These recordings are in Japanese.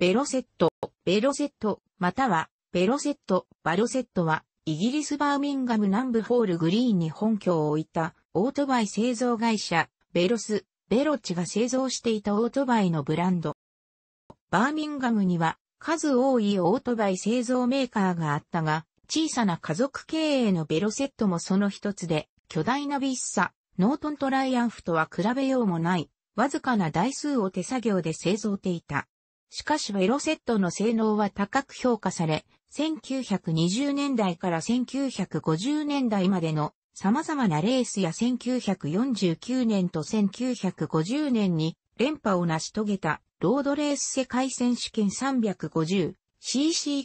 ベロセット、ベロセット、または、ベロセット、バロセットは、イギリスバーミンガム南部ホールグリーンに本拠を置いた、オートバイ製造会社、ベロス、ベロチが製造していたオートバイのブランド。バーミンガムには、数多いオートバイ製造メーカーがあったが、小さな家族経営のベロセットもその一つで、巨大なビッサ、ノートントライアンフとは比べようもない、わずかな台数を手作業で製造ていた。しかしベロセットの性能は高く評価され、1920年代から1950年代までの様々なレースや1949年と1950年に連覇を成し遂げたロードレース世界選手権 350cc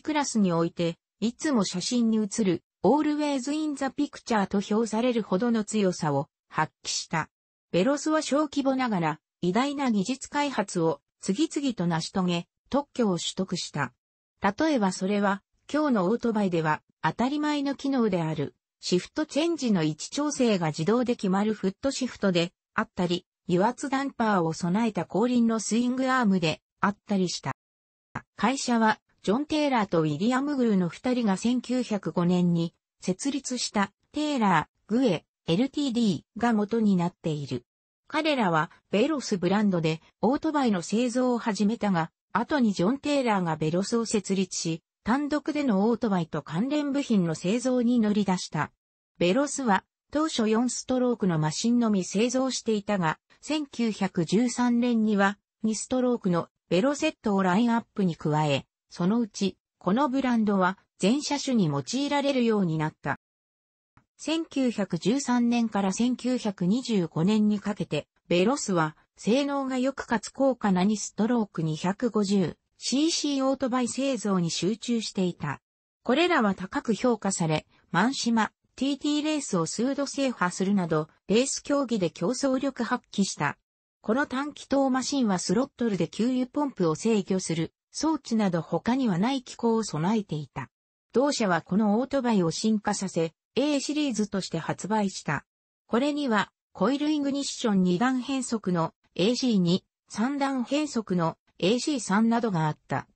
クラスにおいて、いつも写真に写る Always in the Picture と評されるほどの強さを発揮した。ベロスは小規模ながら偉大な技術開発を次々と成し遂げ、特許を取得した。例えばそれは、今日のオートバイでは、当たり前の機能である、シフトチェンジの位置調整が自動で決まるフットシフトで、あったり、油圧ダンパーを備えた後輪のスイングアームで、あったりした。会社は、ジョン・テイラーとウィリアム・グーの二人が1905年に設立したテイラー・グエ LTD が元になっている。彼らはベロスブランドでオートバイの製造を始めたが、後にジョン・テイラーがベロスを設立し、単独でのオートバイと関連部品の製造に乗り出した。ベロスは当初4ストロークのマシンのみ製造していたが、1913年には2ストロークのベロセットをラインアップに加え、そのうちこのブランドは全車種に用いられるようになった。1913年から1925年にかけて、ベロスは、性能が良くかつ高価な2ストローク 250cc オートバイ製造に集中していた。これらは高く評価され、マンシマ、TT レースを数度制覇するなど、レース競技で競争力発揮した。この短気筒マシンはスロットルで給油ポンプを制御する装置など他にはない機構を備えていた。同社はこのオートバイを進化させ、A シリーズとして発売した。これには、コイルイングニッション2段変速の AC2、3段変速の AC3 などがあった。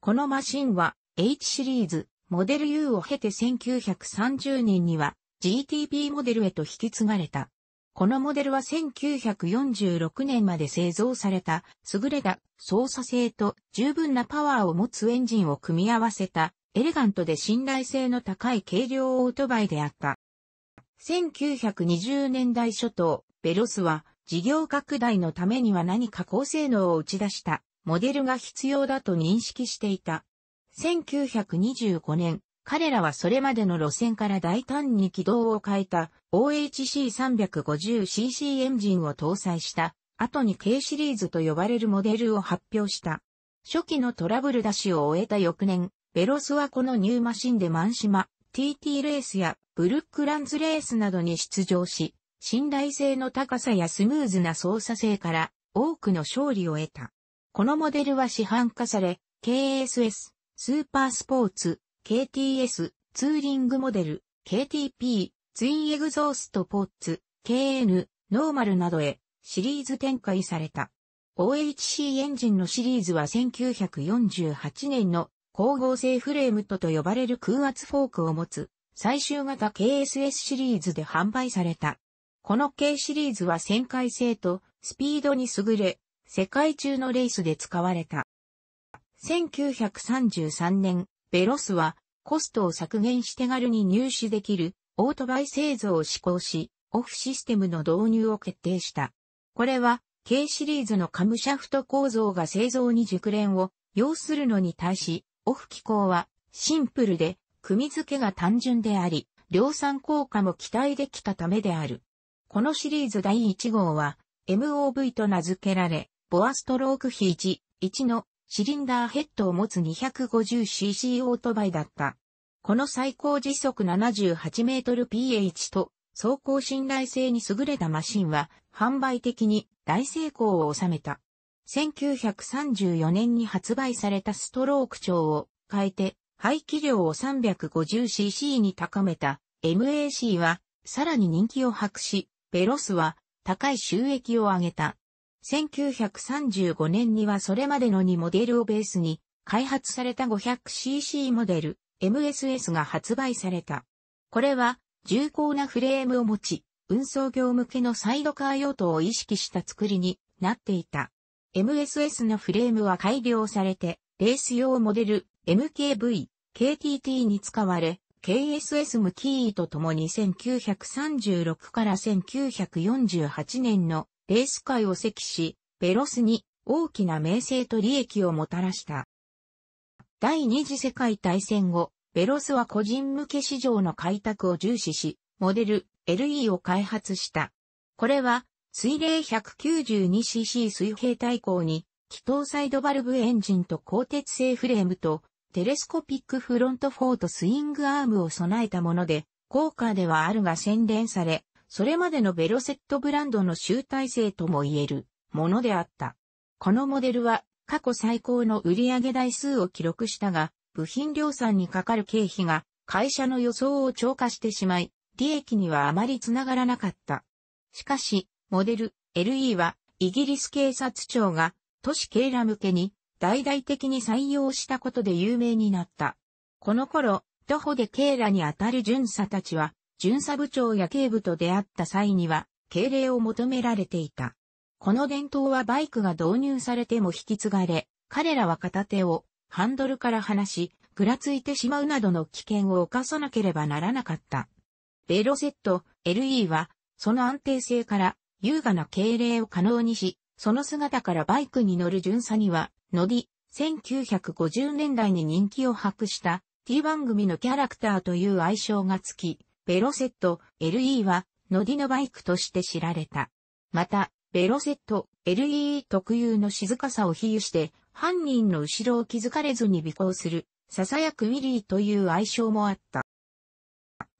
このマシンは H シリーズ、モデル U を経て1930年には GTP モデルへと引き継がれた。このモデルは1946年まで製造された優れた操作性と十分なパワーを持つエンジンを組み合わせたエレガントで信頼性の高い軽量オートバイであった。1920年代初頭、ベロスは事業拡大のためには何か高性能を打ち出したモデルが必要だと認識していた。1925年、彼らはそれまでの路線から大胆に軌道を変えた OHC350cc エンジンを搭載した後に K シリーズと呼ばれるモデルを発表した。初期のトラブル出しを終えた翌年、ベロスはこのニューマシンでマンシマ、TT レースやブルックランズレースなどに出場し、信頼性の高さやスムーズな操作性から多くの勝利を得た。このモデルは市販化され、KSS、スーパースポーツ、KTS、ツーリングモデル、KTP、ツインエグゾーストポッツ、KN、ノーマルなどへシリーズ展開された。OHC エンジンのシリーズは1948年の光合成フレームとと呼ばれる空圧フォークを持つ最終型 KSS シリーズで販売された。この K シリーズは旋回性とスピードに優れ、世界中のレースで使われた。1933年、ベロスはコストを削減して軽に入手できるオートバイ製造を施行し、オフシステムの導入を決定した。これは、K シリーズのカムシャフト構造が製造に熟練を要するのに対し、オフ機構はシンプルで、組付けが単純であり、量産効果も期待できたためである。このシリーズ第1号は、MOV と名付けられ、ボアストローク比1、1のシリンダーヘッドを持つ 250cc オートバイだった。この最高時速 78mph と走行信頼性に優れたマシンは販売的に大成功を収めた。1934年に発売されたストローク長を変えて、排気量を 350cc に高めた MAC は、さらに人気を博し、ベロスは高い収益を上げた。1935年にはそれまでの2モデルをベースに開発された 500cc モデル MSS が発売された。これは重厚なフレームを持ち、運送業向けのサイドカー用途を意識した作りになっていた。MSS のフレームは改良されて、レース用モデル MKV、KTT に使われ、KSS ムキーと共に1936から1948年のレース界を席し、ベロスに大きな名声と利益をもたらした。第二次世界大戦後、ベロスは個人向け市場の開拓を重視し、モデル LE を開発した。これは水冷 192cc 水平対向に、気筒サイドバルブエンジンと鋼鉄製フレームと、テレスコピックフロントフォートスイングアームを備えたもので、高価ではあるが洗練され、それまでのベロセットブランドの集大成とも言えるものであった。このモデルは過去最高の売上台数を記録したが、部品量産にかかる経費が会社の予想を超過してしまい、利益にはあまりつながらなかった。しかし、モデル LE はイギリス警察庁が都市警ら向けに大々的に採用したことで有名になった。この頃、徒歩で警らに当たる巡査たちは、巡査部長や警部と出会った際には、敬礼を求められていた。この伝統はバイクが導入されても引き継がれ、彼らは片手をハンドルから離し、ぐらついてしまうなどの危険を犯さなければならなかった。ベロセット LE は、その安定性から優雅な敬礼を可能にし、その姿からバイクに乗る巡査には、デり、1950年代に人気を博した T 番組のキャラクターという愛称がつき、ベロセット LE はデりのバイクとして知られた。また、ベロセット LE 特有の静かさを比喩して犯人の後ろを気づかれずに尾行する、ささやくウィリーという愛称もあった。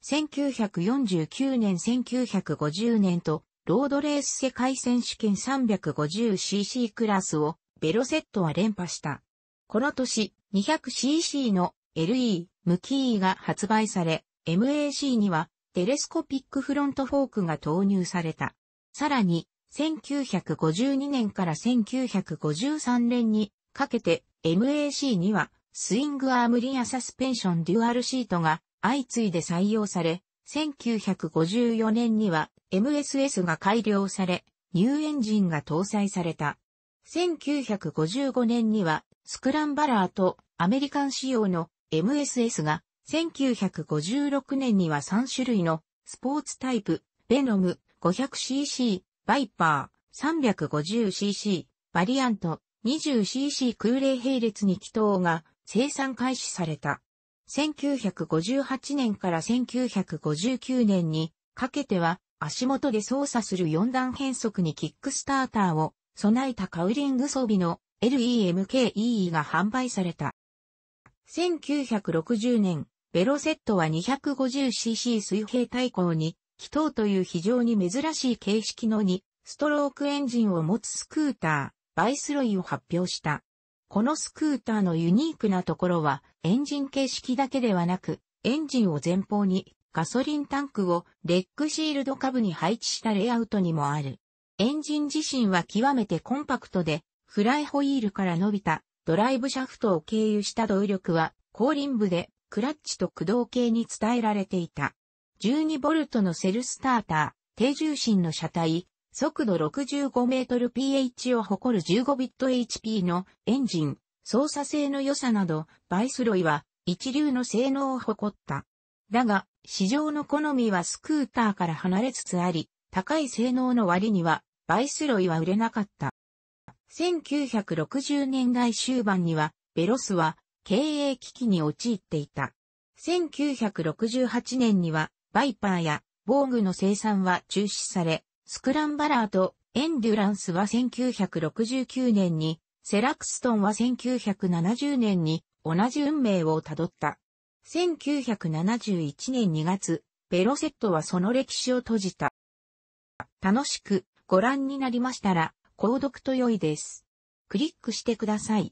1949年1950年とロードレース世界選手権 350cc クラスをベロセットは連覇した。この年 200cc の LE ムキーが発売され、MAC にはテレスコピックフロントフォークが投入された。さらに、1952年から1953年にかけて MAC にはスイングアームリアサスペンションデュアルシートが相次いで採用され、1954年には MSS が改良され、ニューエンジンが搭載された。1955年にはスクランバラーとアメリカン仕様の MSS が、1956年には3種類のスポーツタイプ、ベノム 500cc、バイパー 350cc、バリアント 20cc 空冷並列に気筒が生産開始された。1958年から1959年にかけては足元で操作する4段変速にキックスターターを備えたカウリング装備の LEMKEE が販売された。1960年、ベロセットは 250cc 水平対向に、気筒という非常に珍しい形式の2ストロークエンジンを持つスクーター、バイスロイを発表した。このスクーターのユニークなところは、エンジン形式だけではなく、エンジンを前方にガソリンタンクをレッグシールド下部に配置したレイアウトにもある。エンジン自身は極めてコンパクトで、フライホイールから伸びたドライブシャフトを経由した動力は後輪部でクラッチと駆動系に伝えられていた。12ボルトのセルスターター、低重心の車体、速度 65mph を誇る 15bit HP のエンジン、操作性の良さなど、バイスロイは一流の性能を誇った。だが、市場の好みはスクーターから離れつつあり、高い性能の割には、バイスロイは売れなかった。1960年代終盤には、ベロスは経営危機に陥っていた。1968年には、バイパーや防具の生産は中止され、スクランバラーとエンデュランスは1969年に、セラクストンは1970年に同じ運命をたどった。1971年2月、ベロセットはその歴史を閉じた。楽しくご覧になりましたら、購読と良いです。クリックしてください。